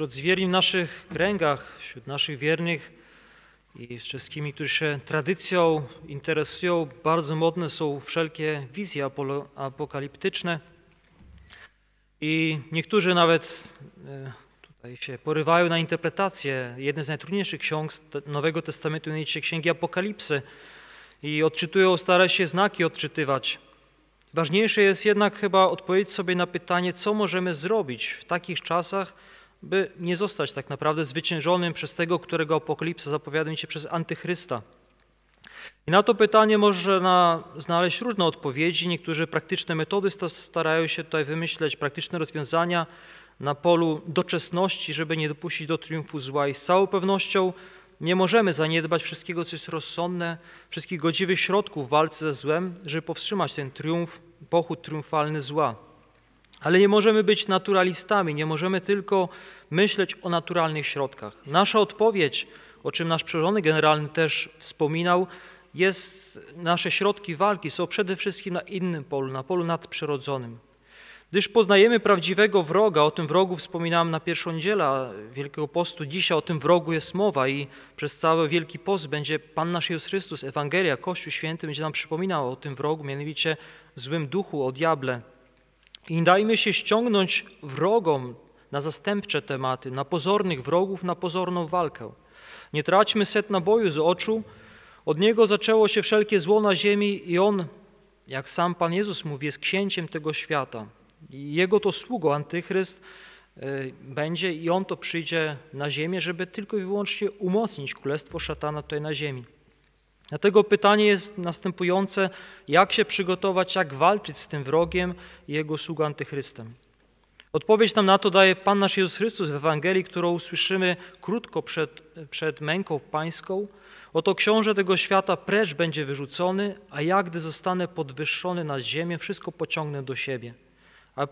Wśród zwierni w naszych kręgach, wśród naszych wiernych i z wszystkimi, którzy się tradycją interesują, bardzo modne są wszelkie wizje apokaliptyczne. I niektórzy nawet e, tutaj się porywają na interpretację. Jedne z najtrudniejszych ksiąg Nowego Testamentu, jest Księgi Apokalipsy. I odczytują, stara się znaki odczytywać. Ważniejsze jest jednak chyba odpowiedzieć sobie na pytanie, co możemy zrobić w takich czasach, by nie zostać tak naprawdę zwyciężonym przez tego, którego apokalipsa zapowiada mi się przez antychrysta. I na to pytanie można znaleźć różne odpowiedzi. Niektórzy praktyczne metody starają się tutaj wymyśleć, praktyczne rozwiązania na polu doczesności, żeby nie dopuścić do triumfu zła. I z całą pewnością nie możemy zaniedbać wszystkiego, co jest rozsądne, wszystkich godziwych środków w walce ze złem, żeby powstrzymać ten triumf, pochód triumfalny zła. Ale nie możemy być naturalistami, nie możemy tylko myśleć o naturalnych środkach. Nasza odpowiedź, o czym nasz przełożony generalny też wspominał, jest, nasze środki walki są przede wszystkim na innym polu, na polu nadprzyrodzonym. Gdyż poznajemy prawdziwego wroga, o tym wrogu wspominałem na pierwszą niedzielę Wielkiego Postu, dzisiaj o tym wrogu jest mowa i przez cały Wielki Post będzie Pan nasz Jezus Chrystus, Ewangelia, Kościół Święty będzie nam przypominał o tym wrogu, mianowicie złym duchu, o diable – i nie dajmy się ściągnąć wrogom na zastępcze tematy, na pozornych wrogów, na pozorną walkę. Nie traćmy set naboju z oczu. Od niego zaczęło się wszelkie zło na ziemi i on, jak sam Pan Jezus mówi, jest księciem tego świata. I jego to sługo, antychryst, e, będzie i on to przyjdzie na ziemię, żeby tylko i wyłącznie umocnić królestwo szatana tutaj na ziemi. Dlatego pytanie jest następujące: jak się przygotować, jak walczyć z tym wrogiem i jego sługą antychrystem? Odpowiedź nam na to daje Pan nasz Jezus Chrystus w Ewangelii, którą usłyszymy krótko przed, przed męką pańską. Oto książę tego świata precz będzie wyrzucony, a ja, gdy zostanę podwyższony na ziemię, wszystko pociągnę do siebie. A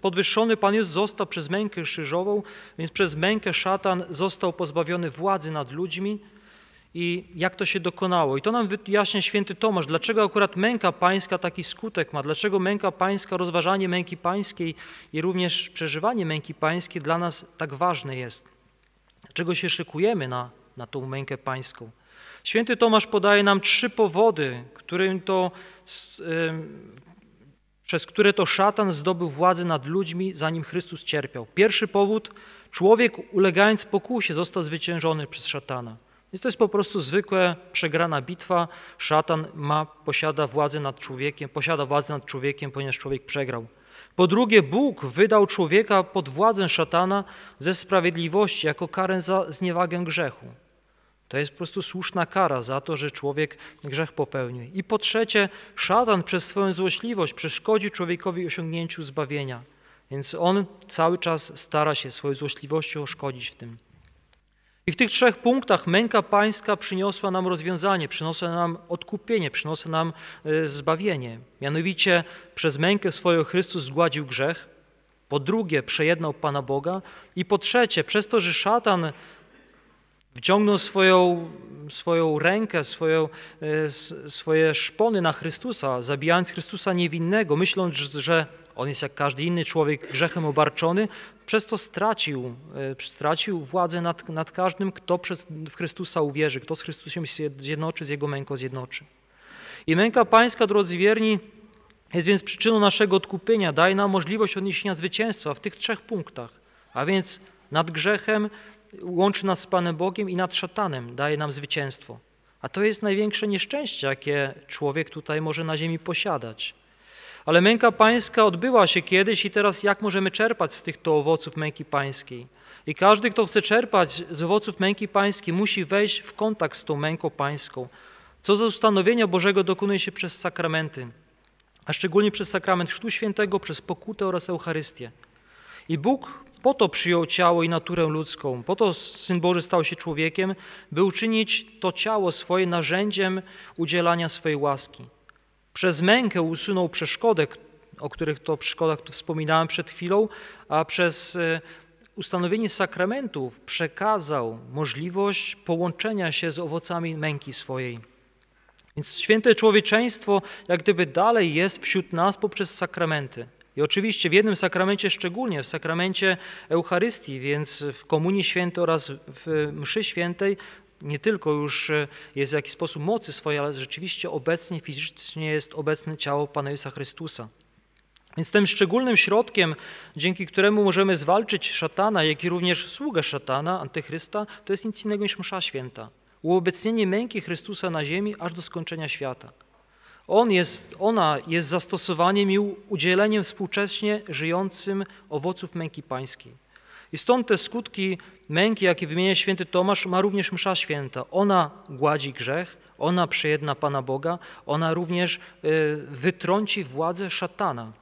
podwyższony Pan Jezus został przez mękę krzyżową, więc przez mękę szatan został pozbawiony władzy nad ludźmi, i jak to się dokonało. I to nam wyjaśnia święty Tomasz, dlaczego akurat męka pańska taki skutek ma, dlaczego męka pańska, rozważanie męki pańskiej i również przeżywanie męki pańskiej dla nas tak ważne jest. Dlaczego się szykujemy na, na tą mękę pańską. Święty Tomasz podaje nam trzy powody, którym to, przez które to szatan zdobył władzę nad ludźmi, zanim Chrystus cierpiał. Pierwszy powód, człowiek ulegając pokusie został zwyciężony przez szatana – więc to jest po prostu zwykła przegrana bitwa. Szatan ma, posiada władzę nad człowiekiem, posiada władzę nad człowiekiem, ponieważ człowiek przegrał. Po drugie, Bóg wydał człowieka pod władzę szatana ze sprawiedliwości, jako karę za zniewagę grzechu. To jest po prostu słuszna kara za to, że człowiek grzech popełnił. I po trzecie, szatan przez swoją złośliwość przeszkodzi człowiekowi osiągnięciu zbawienia. Więc on cały czas stara się swoją złośliwością szkodzić w tym. I w tych trzech punktach męka pańska przyniosła nam rozwiązanie, przyniosła nam odkupienie, przyniosła nam e, zbawienie. Mianowicie przez mękę swoją Chrystus zgładził grzech, po drugie przejednał Pana Boga i po trzecie przez to, że szatan wciągnął swoją, swoją rękę, swoją, e, swoje szpony na Chrystusa, zabijając Chrystusa niewinnego, myśląc, że on jest jak każdy inny człowiek grzechem obarczony, przez to stracił, e, stracił władzę nad, nad każdym, kto przez, w Chrystusa uwierzy, kto z Chrystusem się zjednoczy, z Jego męką zjednoczy. I męka pańska, drodzy wierni, jest więc przyczyną naszego odkupienia, daje nam możliwość odniesienia zwycięstwa w tych trzech punktach, a więc nad grzechem, łączy nas z Panem Bogiem i nad szatanem daje nam zwycięstwo. A to jest największe nieszczęście, jakie człowiek tutaj może na ziemi posiadać. Ale męka pańska odbyła się kiedyś i teraz jak możemy czerpać z tych to owoców męki pańskiej? I każdy, kto chce czerpać z owoców męki pańskiej, musi wejść w kontakt z tą męką pańską. Co za ustanowienia Bożego dokonuje się przez sakramenty, a szczególnie przez sakrament Chrztu Świętego, przez pokutę oraz Eucharystię. I Bóg po to przyjął ciało i naturę ludzką, po to Syn Boży stał się człowiekiem, by uczynić to ciało swoje narzędziem udzielania swojej łaski. Przez mękę usunął przeszkodę, o których to przeszkodach wspominałem przed chwilą, a przez e, ustanowienie sakramentów przekazał możliwość połączenia się z owocami męki swojej. Więc święte człowieczeństwo jak gdyby dalej jest wśród nas poprzez sakramenty. I oczywiście w jednym sakramencie szczególnie, w sakramencie Eucharystii, więc w Komunii Świętej oraz w Mszy Świętej nie tylko już e, jest w jakiś sposób mocy swojej, ale rzeczywiście obecnie fizycznie jest obecne ciało Pana Jezusa Chrystusa. Więc tym szczególnym środkiem, dzięki któremu możemy zwalczyć szatana, jak i również sługę szatana, antychrysta, to jest nic innego niż msza święta. Uobecnienie męki Chrystusa na ziemi aż do skończenia świata. On jest, ona jest zastosowaniem i udzieleniem współcześnie żyjącym owoców męki pańskiej. I stąd te skutki męki, jakie wymienia święty Tomasz, ma również msza święta. Ona gładzi grzech, ona przejedna Pana Boga, ona również y, wytrąci władzę szatana.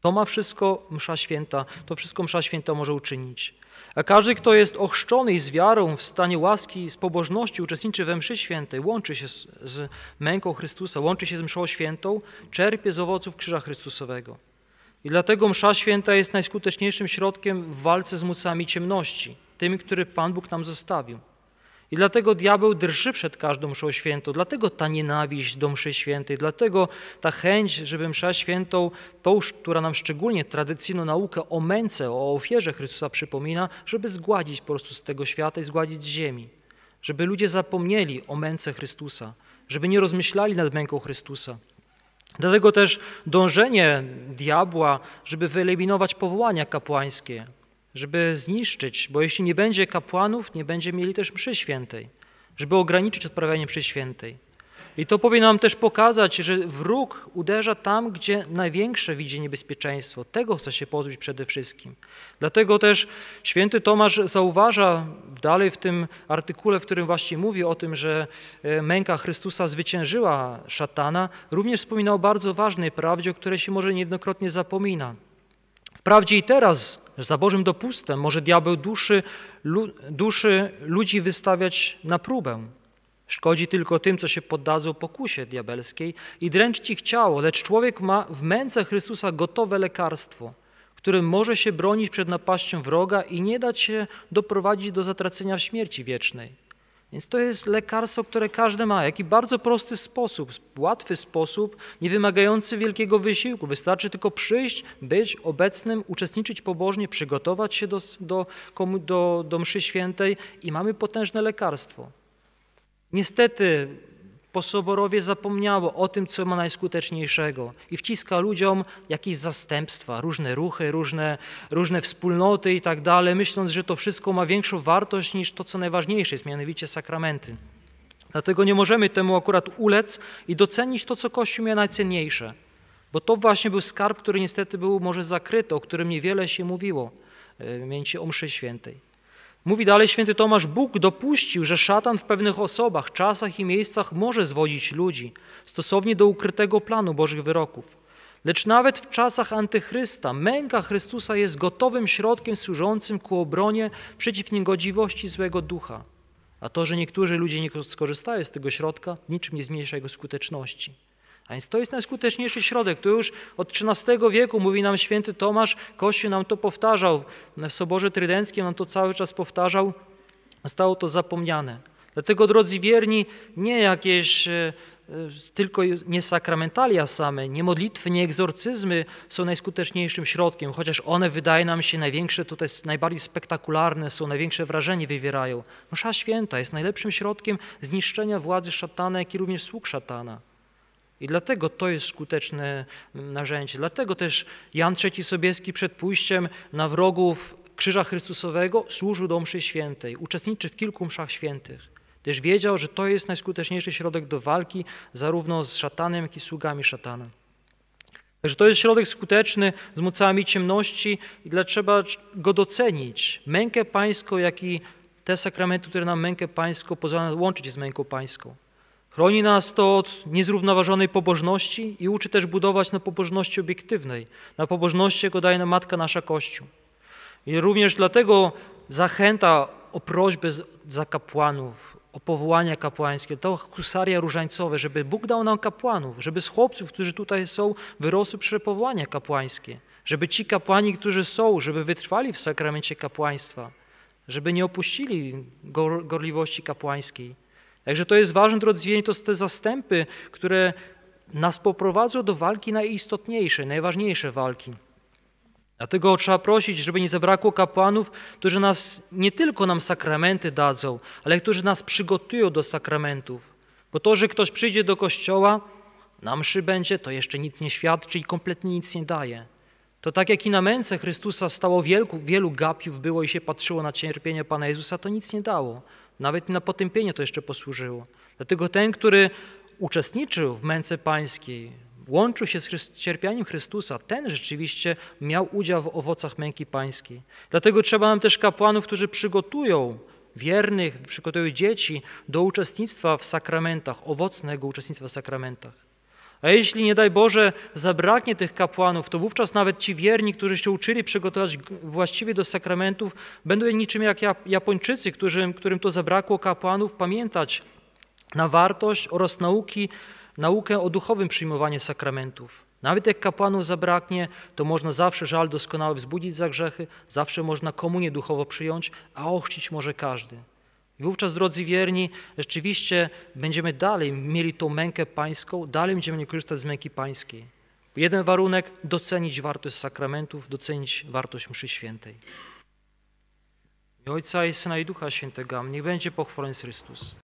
To ma wszystko msza święta, to wszystko msza święta może uczynić. A każdy, kto jest ochrzczony i z wiarą, w stanie łaski i z pobożności uczestniczy we mszy świętej, łączy się z, z męką Chrystusa, łączy się z mszą świętą, czerpie z owoców krzyża Chrystusowego. I dlatego msza święta jest najskuteczniejszym środkiem w walce z mocami ciemności, tymi, które Pan Bóg nam zostawił. I dlatego diabeł drży przed każdą mszą świętą, dlatego ta nienawiść do mszy świętej, dlatego ta chęć, żeby msza świętą, tą, która nam szczególnie tradycyjną naukę o męce, o ofierze Chrystusa przypomina, żeby zgładzić po prostu z tego świata i zgładzić z ziemi. Żeby ludzie zapomnieli o męce Chrystusa, żeby nie rozmyślali nad męką Chrystusa, Dlatego też dążenie diabła, żeby wyeliminować powołania kapłańskie, żeby zniszczyć, bo jeśli nie będzie kapłanów, nie będzie mieli też mszy świętej, żeby ograniczyć odprawianie mszy świętej. I to powinno nam też pokazać, że wróg uderza tam, gdzie największe widzi niebezpieczeństwo. Tego chce się pozbyć przede wszystkim. Dlatego też święty Tomasz zauważa dalej w tym artykule, w którym właśnie mówi o tym, że e, męka Chrystusa zwyciężyła szatana, również wspomina o bardzo ważnej prawdzie, o której się może niejednokrotnie zapomina. Wprawdzie i teraz za Bożym dopustem może diabeł duszy, duszy ludzi wystawiać na próbę, Szkodzi tylko tym, co się poddadzą pokusie diabelskiej i dręczy ich ciało, lecz człowiek ma w męce Chrystusa gotowe lekarstwo, którym może się bronić przed napaścią wroga i nie dać się doprowadzić do zatracenia śmierci wiecznej. Więc to jest lekarstwo, które każdy ma, jaki bardzo prosty sposób, łatwy sposób, nie wymagający wielkiego wysiłku. Wystarczy tylko przyjść, być obecnym, uczestniczyć pobożnie, przygotować się do, do, do, do mszy świętej i mamy potężne lekarstwo. Niestety posoborowie zapomniało o tym, co ma najskuteczniejszego i wciska ludziom jakieś zastępstwa, różne ruchy, różne, różne wspólnoty i tak dalej, myśląc, że to wszystko ma większą wartość niż to, co najważniejsze jest, mianowicie sakramenty. Dlatego nie możemy temu akurat ulec i docenić to, co Kościół miał najcenniejsze, bo to właśnie był skarb, który niestety był może zakryty, o którym niewiele się mówiło, e, mianowicie o mszy świętej. Mówi dalej święty Tomasz, Bóg dopuścił, że szatan w pewnych osobach, czasach i miejscach może zwodzić ludzi stosownie do ukrytego planu Bożych wyroków. Lecz nawet w czasach antychrysta męka Chrystusa jest gotowym środkiem służącym ku obronie przeciw niegodziwości złego ducha. A to, że niektórzy ludzie nie skorzystają z tego środka, niczym nie zmniejsza jego skuteczności. A więc to jest najskuteczniejszy środek. To już od XIII wieku, mówi nam święty Tomasz, Kościół nam to powtarzał, w Soborze Trydenckim nam to cały czas powtarzał, zostało to zapomniane. Dlatego, drodzy wierni, nie jakieś e, e, tylko nie sakramentalia same, nie modlitwy, nie egzorcyzmy są najskuteczniejszym środkiem, chociaż one wydaje nam się największe, tutaj najbardziej spektakularne są, największe wrażenie wywierają. Msza święta jest najlepszym środkiem zniszczenia władzy szatana, jak i również sług szatana. I dlatego to jest skuteczne mm, narzędzie. Dlatego też Jan III Sobieski przed pójściem na wrogów Krzyża Chrystusowego służył do mszy świętej, uczestniczy w kilku mszach świętych. Też wiedział, że to jest najskuteczniejszy środek do walki zarówno z szatanem, jak i sługami szatana. Także to jest środek skuteczny z mocami ciemności i trzeba go docenić. Mękę pańską, jak i te sakramenty, które nam mękę pańską pozwalają łączyć z męką pańską. Chroni nas to od niezrównoważonej pobożności i uczy też budować na pobożności obiektywnej, na pobożności, jaką daje nam Matka nasza Kościół. I również dlatego zachęta o prośbę za kapłanów, o powołania kapłańskie, to kusaria różańcowe, żeby Bóg dał nam kapłanów, żeby z chłopców, którzy tutaj są, wyrosły przepowołania kapłańskie, żeby ci kapłani, którzy są, żeby wytrwali w sakramencie kapłaństwa, żeby nie opuścili gorliwości kapłańskiej, Także to jest ważne, drodzy to są te zastępy, które nas poprowadzą do walki najistotniejszej, najważniejszej walki. Dlatego trzeba prosić, żeby nie zabrakło kapłanów, którzy nas nie tylko nam sakramenty dadzą, ale którzy nas przygotują do sakramentów. Bo to, że ktoś przyjdzie do kościoła, na mszy będzie, to jeszcze nic nie świadczy i kompletnie nic nie daje. To tak jak i na męce Chrystusa stało wielu wielu gapiów było i się patrzyło na cierpienie Pana Jezusa, to nic nie dało. Nawet na potępienie to jeszcze posłużyło. Dlatego ten, który uczestniczył w męce pańskiej, łączył się z cierpianiem Chrystusa, ten rzeczywiście miał udział w owocach męki pańskiej. Dlatego trzeba nam też kapłanów, którzy przygotują wiernych, przygotują dzieci do uczestnictwa w sakramentach, owocnego uczestnictwa w sakramentach. A jeśli, nie daj Boże, zabraknie tych kapłanów, to wówczas nawet ci wierni, którzy się uczyli przygotować właściwie do sakramentów, będą niczym jak Japończycy, którym, którym to zabrakło kapłanów, pamiętać na wartość oraz nauki, naukę o duchowym przyjmowaniu sakramentów. Nawet jak kapłanów zabraknie, to można zawsze żal doskonały wzbudzić za grzechy, zawsze można komunię duchowo przyjąć, a ochrzcić może każdy. I wówczas, drodzy wierni, rzeczywiście będziemy dalej mieli tą mękę pańską, dalej będziemy korzystać z męki pańskiej. Jeden warunek, docenić wartość sakramentów, docenić wartość mszy świętej. I Ojca i Syna i Ducha Świętego, niech będzie pochwalony Chrystus.